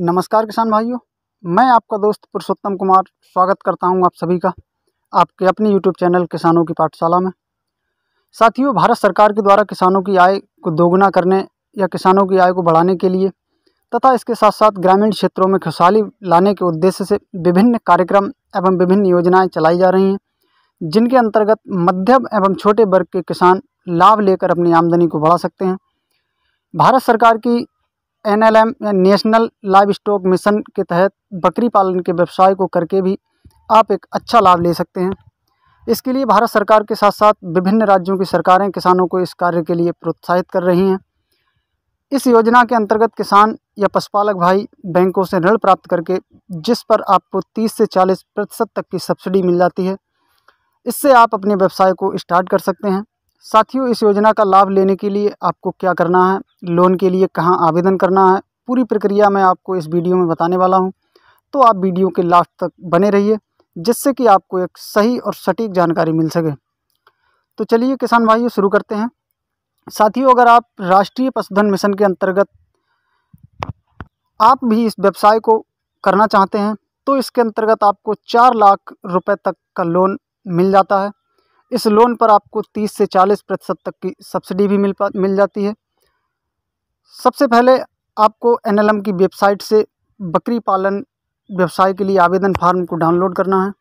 नमस्कार किसान भाइयों मैं आपका दोस्त पुरुषोत्तम कुमार स्वागत करता हूं आप सभी का आपके अपने यूट्यूब चैनल किसानों की पाठशाला में साथियों भारत सरकार के द्वारा किसानों की आय को दोगुना करने या किसानों की आय को बढ़ाने के लिए तथा इसके साथ साथ ग्रामीण क्षेत्रों में खुशहाली लाने के उद्देश्य से विभिन्न कार्यक्रम एवं विभिन्न योजनाएँ चलाई जा रही हैं जिनके अंतर्गत मध्यम एवं छोटे वर्ग के किसान लाभ लेकर अपनी आमदनी को बढ़ा सकते हैं भारत सरकार की एन एल एम या नेशनल लाइव स्टॉक मिशन के तहत बकरी पालन के व्यवसाय को करके भी आप एक अच्छा लाभ ले सकते हैं इसके लिए भारत सरकार के साथ साथ विभिन्न राज्यों की सरकारें किसानों को इस कार्य के लिए प्रोत्साहित कर रही हैं इस योजना के अंतर्गत किसान या पशुपालक भाई बैंकों से ऋण प्राप्त करके जिस पर आपको 30 से 40 प्रतिशत तक की सब्सिडी मिल जाती है इससे आप अपने व्यवसाय को स्टार्ट कर सकते हैं साथियों इस योजना का लाभ लेने के लिए आपको क्या करना है लोन के लिए कहाँ आवेदन करना है पूरी प्रक्रिया मैं आपको इस वीडियो में बताने वाला हूँ तो आप वीडियो के लास्ट तक बने रहिए जिससे कि आपको एक सही और सटीक जानकारी मिल सके तो चलिए किसान भाइयों शुरू करते हैं साथियों अगर आप राष्ट्रीय पशुधन मिशन के अंतर्गत आप भी इस व्यवसाय को करना चाहते हैं तो इसके अंतर्गत आपको चार लाख रुपए तक का लोन मिल जाता है इस लोन पर आपको तीस से चालीस प्रतिशत तक की सब्सिडी भी मिल पा मिल जाती है सबसे पहले आपको एन की वेबसाइट से बकरी पालन व्यवसाय के लिए आवेदन फार्म को डाउनलोड करना है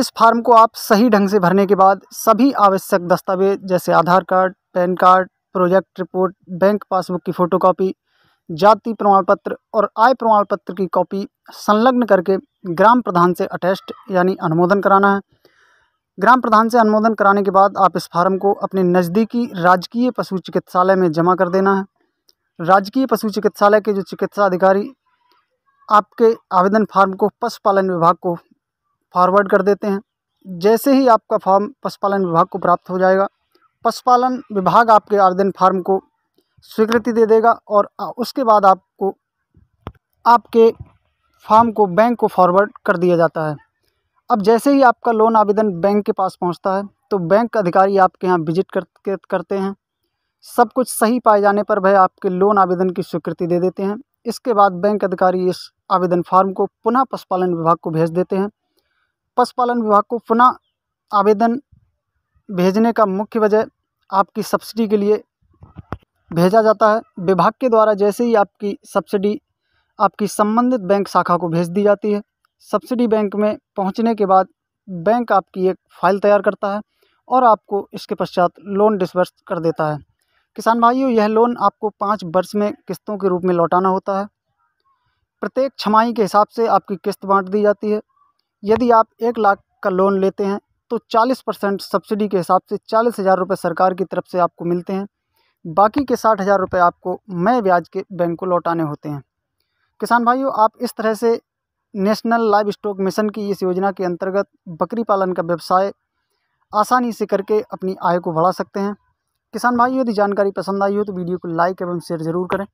इस फार्म को आप सही ढंग से भरने के बाद सभी आवश्यक दस्तावेज जैसे Aadhaar card PAN card project report bank passbook की फ़ोटोकॉपी जाति प्रमाण पत्र और आय प्रमाण पत्र की कॉपी संलग्न करके ग्राम प्रधान से अटैस्ट यानी अनुमोदन कराना है ग्राम प्रधान से अनुमोदन कराने के बाद आप इस फार्म को अपने नज़दीकी राजकीय पशु चिकित्सालय में जमा कर देना है राजकीय पशु चिकित्सालय के जो चिकित्सा अधिकारी आपके आवेदन फार्म को पशुपालन विभाग को फॉरवर्ड कर देते हैं जैसे ही आपका फॉर्म पशुपालन विभाग को प्राप्त हो जाएगा पशुपालन विभाग आपके आवेदन फार्म को स्वीकृति दे देगा और उसके बाद आपको आपके फार्म को बैंक को फॉरवर्ड कर दिया जाता है अब जैसे ही आपका लोन आवेदन बैंक के पास पहुंचता है तो बैंक अधिकारी आपके यहाँ विजिट कर, करते हैं सब कुछ सही पाए जाने पर वह आपके लोन आवेदन की स्वीकृति दे देते हैं इसके बाद बैंक अधिकारी इस आवेदन फार्म को पुनः पशुपालन विभाग को भेज देते हैं पशुपालन विभाग को पुनः आवेदन भेजने का मुख्य वजह आपकी सब्सिडी के लिए भेजा जाता है विभाग के द्वारा जैसे ही आपकी सब्सिडी आपकी संबंधित बैंक शाखा को भेज दी जाती है सब्सिडी बैंक में पहुंचने के बाद बैंक आपकी एक फ़ाइल तैयार करता है और आपको इसके पश्चात लोन डिसबर्स कर देता है किसान भाइयों यह लोन आपको पाँच वर्ष में किस्तों के रूप में लौटाना होता है प्रत्येक छमाही के हिसाब से आपकी किस्त बाँट दी जाती है यदि आप एक लाख का लोन लेते हैं तो चालीस परसेंट सब्सिडी के हिसाब से चालीस हज़ार रुपये सरकार की तरफ से आपको मिलते हैं बाकी के साठ हज़ार रुपये आपको मैं ब्याज के बैंक को लौटाने होते हैं किसान भाइयों आप इस तरह से नेशनल लाइव स्टॉक मिशन की इस योजना के अंतर्गत बकरी पालन का व्यवसाय आसानी से करके अपनी आय को बढ़ा सकते हैं किसान भाई यदि जानकारी पसंद आई हो तो वीडियो को लाइक एवं शेयर ज़रूर करें